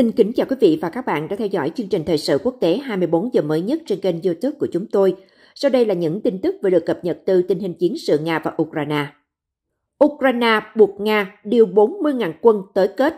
Xin kính chào quý vị và các bạn đã theo dõi chương trình thời sự quốc tế 24 giờ mới nhất trên kênh YouTube của chúng tôi. Sau đây là những tin tức vừa được cập nhật từ tình hình chiến sự Nga và Ukraine. Ukraine buộc Nga điều 40.000 quân tới kết.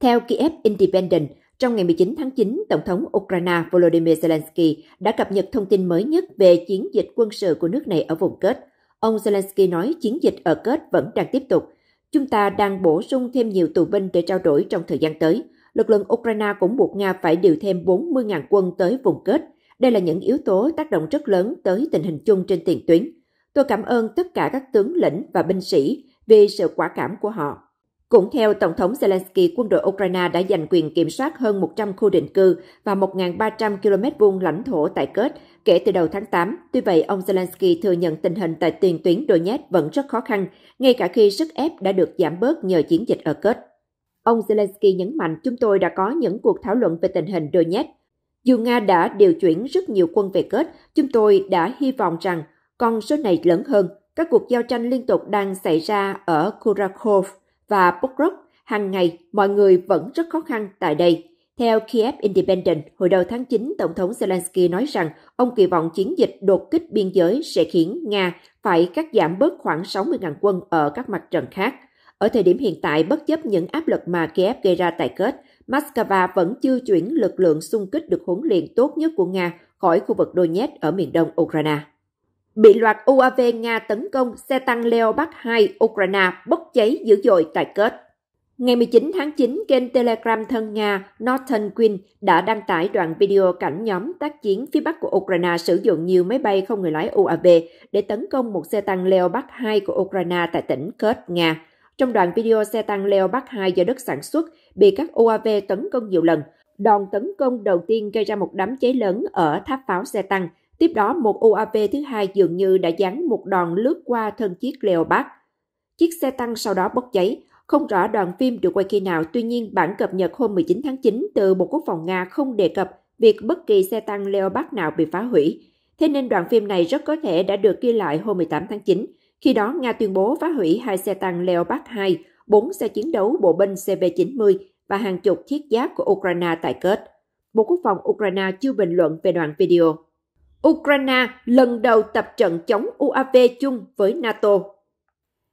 Theo Kiev Independent, trong ngày 19 tháng 9, Tổng thống Ukraine Volodymyr Zelensky đã cập nhật thông tin mới nhất về chiến dịch quân sự của nước này ở vùng kết. Ông Zelensky nói chiến dịch ở kết vẫn đang tiếp tục. Chúng ta đang bổ sung thêm nhiều tù binh để trao đổi trong thời gian tới lực lượng Ukraine cũng buộc Nga phải điều thêm 40.000 quân tới vùng kết. Đây là những yếu tố tác động rất lớn tới tình hình chung trên tiền tuyến. Tôi cảm ơn tất cả các tướng lĩnh và binh sĩ vì sự quả cảm của họ. Cũng theo Tổng thống Zelensky, quân đội Ukraine đã giành quyền kiểm soát hơn 100 khu định cư và 1.300 km vuông lãnh thổ tại kết kể từ đầu tháng 8. Tuy vậy, ông Zelensky thừa nhận tình hình tại tiền tuyến Donetsk vẫn rất khó khăn, ngay cả khi sức ép đã được giảm bớt nhờ chiến dịch ở kết. Ông Zelensky nhấn mạnh chúng tôi đã có những cuộc thảo luận về tình hình Donetsk. Dù Nga đã điều chuyển rất nhiều quân về kết, chúng tôi đã hy vọng rằng con số này lớn hơn. Các cuộc giao tranh liên tục đang xảy ra ở Kurakov và Pokrov. Hàng ngày, mọi người vẫn rất khó khăn tại đây. Theo Kiev Independent, hồi đầu tháng 9, Tổng thống Zelensky nói rằng ông kỳ vọng chiến dịch đột kích biên giới sẽ khiến Nga phải cắt giảm bớt khoảng 60.000 quân ở các mặt trận khác – ở thời điểm hiện tại, bất chấp những áp lực mà Kiev gây ra tại kết, Moscow vẫn chưa chuyển lực lượng xung kích được huấn luyện tốt nhất của Nga khỏi khu vực Donetsk ở miền đông Ukraine. Bị loạt UAV Nga tấn công, xe tăng Leopard 2 Ukraine bốc cháy dữ dội tại kết. Ngày 19 tháng 9, kênh Telegram thân Nga Northern Queen đã đăng tải đoạn video cảnh nhóm tác chiến phía Bắc của Ukraine sử dụng nhiều máy bay không người lái UAV để tấn công một xe tăng Leopard 2 của Ukraine tại tỉnh kết, Nga. Trong đoạn video xe tăng Leopard 2 do Đức sản xuất bị các UAV tấn công nhiều lần, đòn tấn công đầu tiên gây ra một đám cháy lớn ở tháp pháo xe tăng. Tiếp đó, một UAV thứ hai dường như đã dán một đòn lướt qua thân chiếc Leopard. Chiếc xe tăng sau đó bốc cháy. Không rõ đoạn phim được quay khi nào, tuy nhiên bản cập nhật hôm 19 tháng 9 từ Bộ Quốc phòng Nga không đề cập việc bất kỳ xe tăng Leopard nào bị phá hủy. Thế nên đoạn phim này rất có thể đã được ghi lại hôm 18 tháng 9. Khi đó, Nga tuyên bố phá hủy hai xe tăng Leopard 2, bốn xe chiến đấu bộ binh CV-90 và hàng chục thiết giáp của Ukraine tại kết Bộ Quốc phòng Ukraine chưa bình luận về đoạn video. Ukraine lần đầu tập trận chống UAV chung với NATO.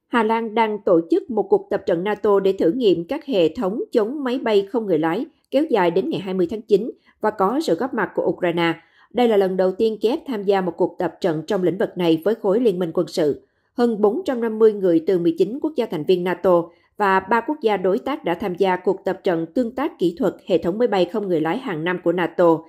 Hà Lan đang tổ chức một cuộc tập trận NATO để thử nghiệm các hệ thống chống máy bay không người lái kéo dài đến ngày 20 tháng 9 và có sự góp mặt của Ukraine. Đây là lần đầu tiên Kiev tham gia một cuộc tập trận trong lĩnh vực này với khối liên minh quân sự hơn 450 người từ 19 quốc gia thành viên NATO và ba quốc gia đối tác đã tham gia cuộc tập trận tương tác kỹ thuật hệ thống máy bay không người lái hàng năm của NATO,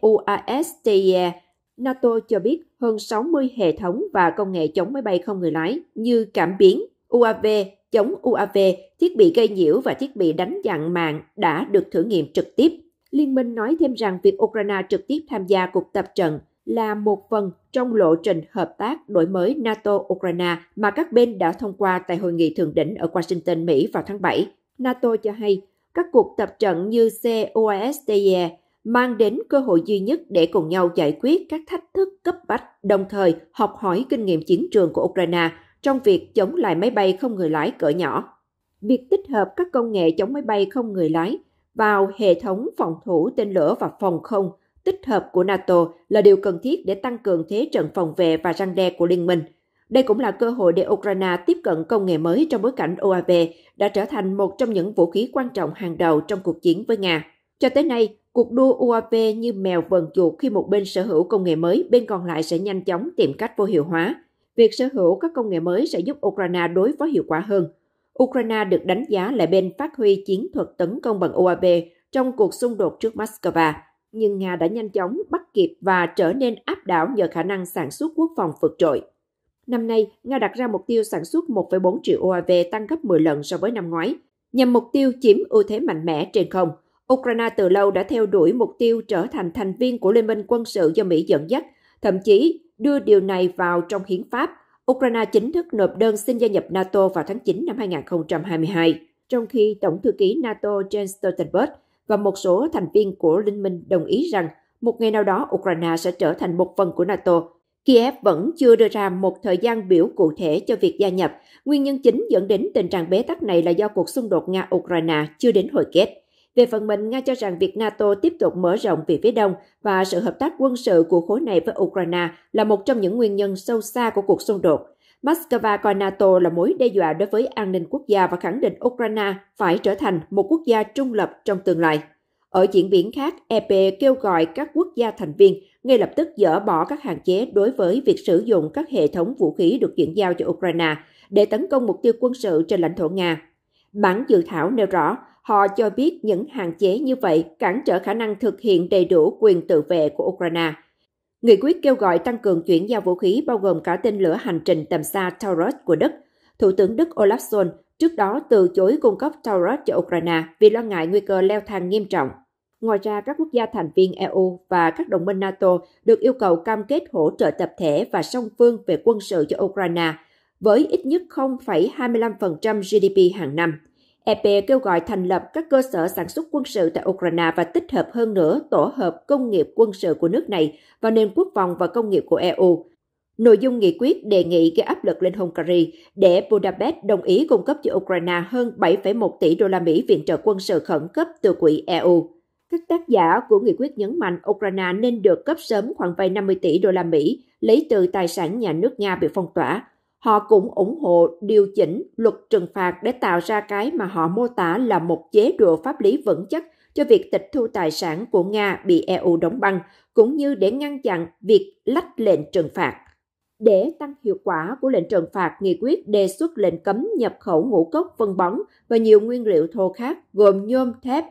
CUASTE. NATO cho biết hơn 60 hệ thống và công nghệ chống máy bay không người lái như cảm biến, UAV, chống UAV, thiết bị gây nhiễu và thiết bị đánh chặn mạng đã được thử nghiệm trực tiếp. Liên minh nói thêm rằng việc Ukraine trực tiếp tham gia cuộc tập trận là một phần trong lộ trình hợp tác đổi mới NATO-Ukraine mà các bên đã thông qua tại hội nghị thượng đỉnh ở Washington, Mỹ vào tháng 7. NATO cho hay các cuộc tập trận như COASTE mang đến cơ hội duy nhất để cùng nhau giải quyết các thách thức cấp bách, đồng thời học hỏi kinh nghiệm chiến trường của Ukraine trong việc chống lại máy bay không người lái cỡ nhỏ. Việc tích hợp các công nghệ chống máy bay không người lái vào hệ thống phòng thủ tên lửa và phòng không tích hợp của NATO là điều cần thiết để tăng cường thế trận phòng vệ và răng đe của liên minh. Đây cũng là cơ hội để Ukraine tiếp cận công nghệ mới trong bối cảnh OAV đã trở thành một trong những vũ khí quan trọng hàng đầu trong cuộc chiến với Nga. Cho tới nay, cuộc đua UAV như mèo vần chuột khi một bên sở hữu công nghệ mới, bên còn lại sẽ nhanh chóng tìm cách vô hiệu hóa. Việc sở hữu các công nghệ mới sẽ giúp Ukraine đối phó hiệu quả hơn. Ukraine được đánh giá là bên phát huy chiến thuật tấn công bằng UAV trong cuộc xung đột trước Moscow nhưng Nga đã nhanh chóng bắt kịp và trở nên áp đảo nhờ khả năng sản xuất quốc phòng vượt trội. Năm nay, Nga đặt ra mục tiêu sản xuất 1,4 triệu UAV tăng gấp 10 lần so với năm ngoái, nhằm mục tiêu chiếm ưu thế mạnh mẽ trên không. Ukraine từ lâu đã theo đuổi mục tiêu trở thành thành viên của Liên minh quân sự do Mỹ dẫn dắt, thậm chí đưa điều này vào trong hiến pháp. Ukraine chính thức nộp đơn xin gia nhập NATO vào tháng 9 năm 2022, trong khi Tổng thư ký NATO Jens Stoltenberg và một số thành viên của Liên minh đồng ý rằng một ngày nào đó Ukraine sẽ trở thành một phần của NATO. Kiev vẫn chưa đưa ra một thời gian biểu cụ thể cho việc gia nhập. Nguyên nhân chính dẫn đến tình trạng bế tắc này là do cuộc xung đột Nga-Ukraine chưa đến hồi kết. Về phần mình, Nga cho rằng việc NATO tiếp tục mở rộng về phía đông và sự hợp tác quân sự của khối này với Ukraine là một trong những nguyên nhân sâu xa của cuộc xung đột. Moscow coi NATO là mối đe dọa đối với an ninh quốc gia và khẳng định Ukraine phải trở thành một quốc gia trung lập trong tương lai. Ở diễn biến khác, EP kêu gọi các quốc gia thành viên ngay lập tức dỡ bỏ các hạn chế đối với việc sử dụng các hệ thống vũ khí được chuyển giao cho Ukraine để tấn công mục tiêu quân sự trên lãnh thổ Nga. Bản dự thảo nêu rõ, họ cho biết những hạn chế như vậy cản trở khả năng thực hiện đầy đủ quyền tự vệ của Ukraine – Nghị quyết kêu gọi tăng cường chuyển giao vũ khí bao gồm cả tên lửa hành trình tầm xa Taurus của Đức. Thủ tướng Đức Olaf Scholz trước đó từ chối cung cấp Taurus cho Ukraine vì lo ngại nguy cơ leo thang nghiêm trọng. Ngoài ra, các quốc gia thành viên EU và các đồng minh NATO được yêu cầu cam kết hỗ trợ tập thể và song phương về quân sự cho Ukraine với ít nhất 0,25% GDP hàng năm. EP kêu gọi thành lập các cơ sở sản xuất quân sự tại Ukraine và tích hợp hơn nữa tổ hợp công nghiệp quân sự của nước này vào nền quốc phòng và công nghiệp của EU. Nội dung nghị quyết đề nghị gây áp lực lên Hungary để Budapest đồng ý cung cấp cho Ukraine hơn 7,1 tỷ đô la Mỹ viện trợ quân sự khẩn cấp từ quỹ EU. Các tác giả của nghị quyết nhấn mạnh Ukraine nên được cấp sớm khoảng vay 50 tỷ đô la Mỹ lấy từ tài sản nhà nước Nga bị phong tỏa Họ cũng ủng hộ điều chỉnh luật trừng phạt để tạo ra cái mà họ mô tả là một chế độ pháp lý vững chắc cho việc tịch thu tài sản của Nga bị EU đóng băng, cũng như để ngăn chặn việc lách lệnh trừng phạt. Để tăng hiệu quả của lệnh trừng phạt, nghị quyết đề xuất lệnh cấm nhập khẩu ngũ cốc phân bón và nhiều nguyên liệu thô khác gồm nhôm, thép,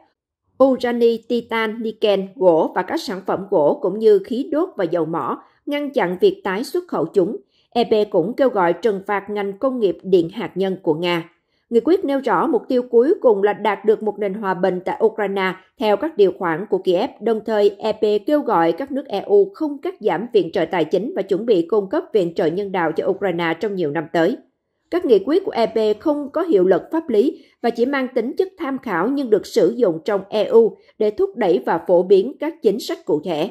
urani, titan, niken, gỗ và các sản phẩm gỗ cũng như khí đốt và dầu mỏ, ngăn chặn việc tái xuất khẩu chúng – EP cũng kêu gọi trừng phạt ngành công nghiệp điện hạt nhân của Nga. Nghị quyết nêu rõ mục tiêu cuối cùng là đạt được một nền hòa bình tại Ukraine theo các điều khoản của Kiev, đồng thời EP kêu gọi các nước EU không cắt giảm viện trợ tài chính và chuẩn bị cung cấp viện trợ nhân đạo cho Ukraine trong nhiều năm tới. Các nghị quyết của EP không có hiệu lực pháp lý và chỉ mang tính chất tham khảo nhưng được sử dụng trong EU để thúc đẩy và phổ biến các chính sách cụ thể.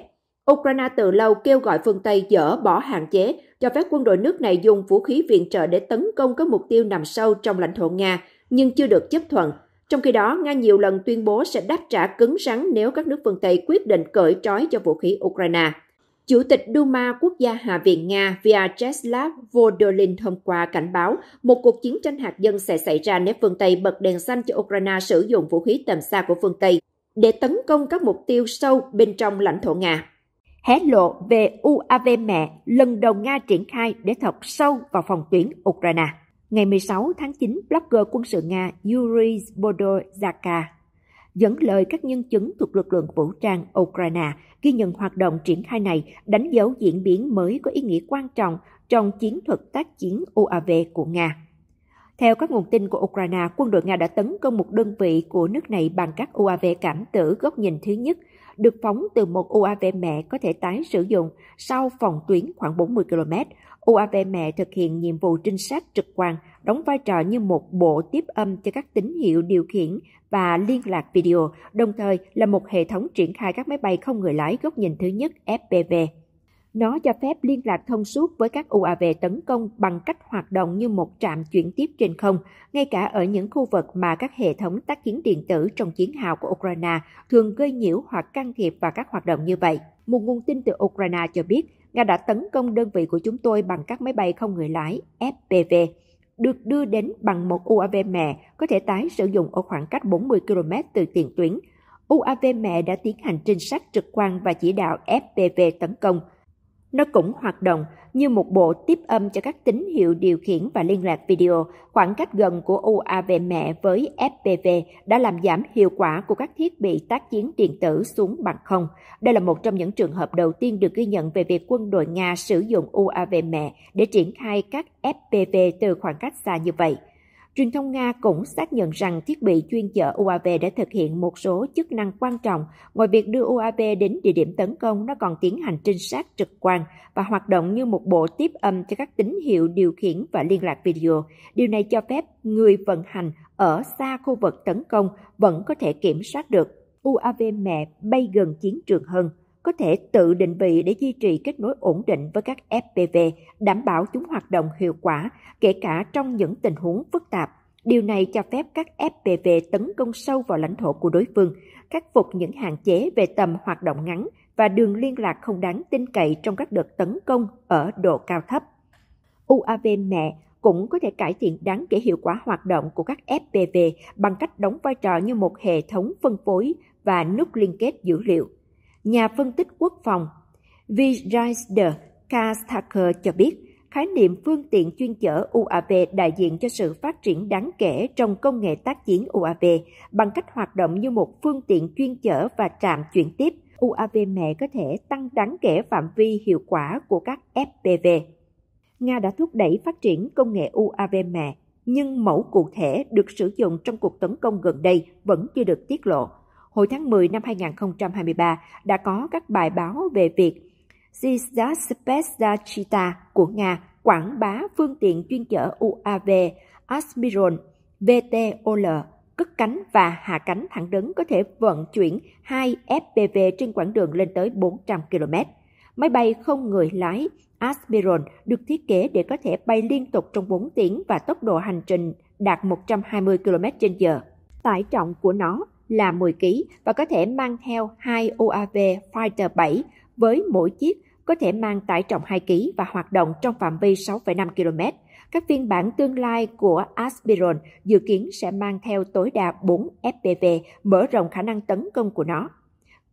Ukraine từ lâu kêu gọi phương Tây dỡ bỏ hạn chế cho phép quân đội nước này dùng vũ khí viện trợ để tấn công các mục tiêu nằm sâu trong lãnh thổ Nga, nhưng chưa được chấp thuận. Trong khi đó, Nga nhiều lần tuyên bố sẽ đáp trả cứng rắn nếu các nước phương Tây quyết định cởi trói cho vũ khí Ukraine. Chủ tịch Duma Quốc gia Hạ viện Nga Vyacheslav Vodolin hôm qua cảnh báo một cuộc chiến tranh hạt nhân sẽ xảy ra nếu phương Tây bật đèn xanh cho Ukraine sử dụng vũ khí tầm xa của phương Tây để tấn công các mục tiêu sâu bên trong lãnh thổ Nga hé lộ về UAV mẹ lần đầu Nga triển khai để thọc sâu vào phòng tuyến Ukraine. Ngày 16 tháng 9, blogger quân sự Nga Yuri Bodorzaka dẫn lời các nhân chứng thuộc lực lượng vũ trang Ukraine ghi nhận hoạt động triển khai này đánh dấu diễn biến mới có ý nghĩa quan trọng trong chiến thuật tác chiến UAV của Nga. Theo các nguồn tin của Ukraine, quân đội Nga đã tấn công một đơn vị của nước này bằng các UAV cảm tử góc nhìn thứ nhất, được phóng từ một UAV mẹ có thể tái sử dụng sau phòng tuyến khoảng 40 km. UAV mẹ thực hiện nhiệm vụ trinh sát trực quan, đóng vai trò như một bộ tiếp âm cho các tín hiệu điều khiển và liên lạc video, đồng thời là một hệ thống triển khai các máy bay không người lái góc nhìn thứ nhất FPV. Nó cho phép liên lạc thông suốt với các UAV tấn công bằng cách hoạt động như một trạm chuyển tiếp trên không, ngay cả ở những khu vực mà các hệ thống tác chiến điện tử trong chiến hào của Ukraine thường gây nhiễu hoặc can thiệp vào các hoạt động như vậy. Một nguồn tin từ Ukraine cho biết, Nga đã tấn công đơn vị của chúng tôi bằng các máy bay không người lái FPV, được đưa đến bằng một UAV mẹ có thể tái sử dụng ở khoảng cách 40 km từ tiền tuyến. UAV mẹ đã tiến hành trinh sát trực quan và chỉ đạo FPV tấn công – nó cũng hoạt động như một bộ tiếp âm cho các tín hiệu điều khiển và liên lạc video. Khoảng cách gần của UAV mẹ với FPV đã làm giảm hiệu quả của các thiết bị tác chiến điện tử xuống bằng không. Đây là một trong những trường hợp đầu tiên được ghi nhận về việc quân đội Nga sử dụng UAV mẹ để triển khai các FPV từ khoảng cách xa như vậy. Truyền thông Nga cũng xác nhận rằng thiết bị chuyên chở UAV đã thực hiện một số chức năng quan trọng. Ngoài việc đưa UAV đến địa điểm tấn công, nó còn tiến hành trinh sát trực quan và hoạt động như một bộ tiếp âm cho các tín hiệu điều khiển và liên lạc video. Điều này cho phép người vận hành ở xa khu vực tấn công vẫn có thể kiểm soát được. UAV mẹ bay gần chiến trường hơn có thể tự định vị để duy trì kết nối ổn định với các FPV, đảm bảo chúng hoạt động hiệu quả, kể cả trong những tình huống phức tạp. Điều này cho phép các FPV tấn công sâu vào lãnh thổ của đối phương, khắc phục những hạn chế về tầm hoạt động ngắn và đường liên lạc không đáng tin cậy trong các đợt tấn công ở độ cao thấp. UAV mẹ cũng có thể cải thiện đáng kể hiệu quả hoạt động của các FPV bằng cách đóng vai trò như một hệ thống phân phối và nút liên kết dữ liệu nhà phân tích quốc phòng Vijayder Kastaker cho biết, khái niệm phương tiện chuyên chở UAV đại diện cho sự phát triển đáng kể trong công nghệ tác chiến UAV bằng cách hoạt động như một phương tiện chuyên chở và trạm chuyển tiếp. UAV mẹ có thể tăng đáng kể phạm vi hiệu quả của các FPV. Nga đã thúc đẩy phát triển công nghệ UAV mẹ, nhưng mẫu cụ thể được sử dụng trong cuộc tấn công gần đây vẫn chưa được tiết lộ hồi tháng 10 năm 2023 đã có các bài báo về việc Zizhaspezhachita của Nga quảng bá phương tiện chuyên chở UAV Aspiron VTOL cất cánh và hạ cánh thẳng đứng có thể vận chuyển hai FPV trên quãng đường lên tới 400 km. Máy bay không người lái Aspiron được thiết kế để có thể bay liên tục trong 4 tiếng và tốc độ hành trình đạt 120 km h tải trọng của nó, là 10 kg và có thể mang theo hai UAV Fighter 7 với mỗi chiếc có thể mang tải trọng 2 kg và hoạt động trong phạm vi 6,5 km. Các phiên bản tương lai của Aspiron dự kiến sẽ mang theo tối đa 4 FPV, mở rộng khả năng tấn công của nó.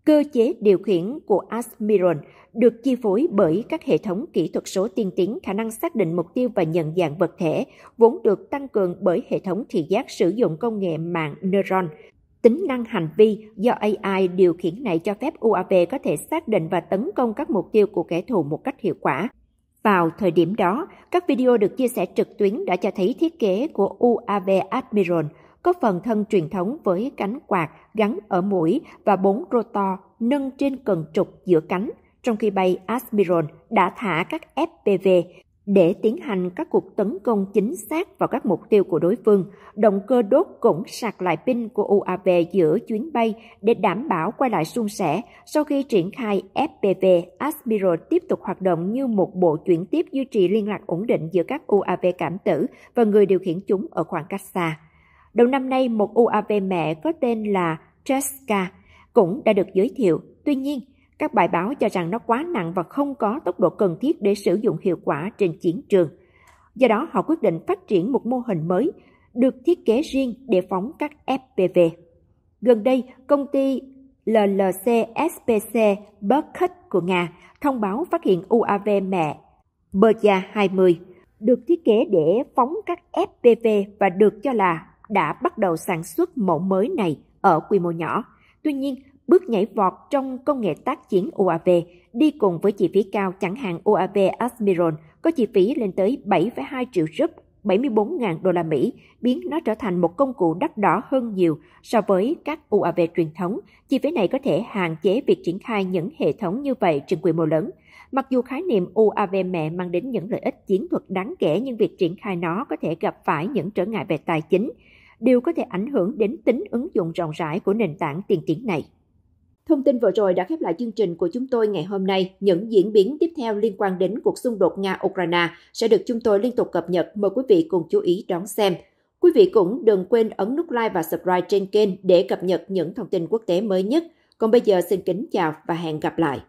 Cơ chế điều khiển của Aspiron được chi phối bởi các hệ thống kỹ thuật số tiên tiến khả năng xác định mục tiêu và nhận dạng vật thể, vốn được tăng cường bởi hệ thống thị giác sử dụng công nghệ mạng neuron Tính năng hành vi do AI điều khiển này cho phép UAV có thể xác định và tấn công các mục tiêu của kẻ thù một cách hiệu quả. Vào thời điểm đó, các video được chia sẻ trực tuyến đã cho thấy thiết kế của UAV Admiral có phần thân truyền thống với cánh quạt gắn ở mũi và bốn rotor nâng trên cần trục giữa cánh, trong khi bay Admiral đã thả các FPV để tiến hành các cuộc tấn công chính xác vào các mục tiêu của đối phương. Động cơ đốt cũng sạc lại pin của UAV giữa chuyến bay để đảm bảo quay lại suôn sẻ. Sau khi triển khai FPV, Aspiral tiếp tục hoạt động như một bộ chuyển tiếp duy trì liên lạc ổn định giữa các UAV cảm tử và người điều khiển chúng ở khoảng cách xa. Đầu năm nay, một UAV mẹ có tên là Cheska cũng đã được giới thiệu. Tuy nhiên, các bài báo cho rằng nó quá nặng và không có tốc độ cần thiết để sử dụng hiệu quả trên chiến trường. Do đó họ quyết định phát triển một mô hình mới được thiết kế riêng để phóng các FPV. Gần đây, công ty LLC SPC Burkett của Nga thông báo phát hiện UAV mẹ Berja 20 được thiết kế để phóng các FPV và được cho là đã bắt đầu sản xuất mẫu mới này ở quy mô nhỏ. Tuy nhiên, bước nhảy vọt trong công nghệ tác chiến UAV đi cùng với chi phí cao chẳng hạn UAV Admiral có chi phí lên tới 7,2 triệu rúp 74.000 đô la Mỹ, biến nó trở thành một công cụ đắt đỏ hơn nhiều so với các UAV truyền thống. Chi phí này có thể hạn chế việc triển khai những hệ thống như vậy trên quy mô lớn. Mặc dù khái niệm UAV mẹ mang đến những lợi ích chiến thuật đáng kể nhưng việc triển khai nó có thể gặp phải những trở ngại về tài chính. Điều có thể ảnh hưởng đến tính ứng dụng rộng rãi của nền tảng tiên tiến này. Thông tin vừa rồi đã khép lại chương trình của chúng tôi ngày hôm nay. Những diễn biến tiếp theo liên quan đến cuộc xung đột Nga-Ukraine sẽ được chúng tôi liên tục cập nhật. Mời quý vị cùng chú ý đón xem. Quý vị cũng đừng quên ấn nút like và subscribe trên kênh để cập nhật những thông tin quốc tế mới nhất. Còn bây giờ xin kính chào và hẹn gặp lại.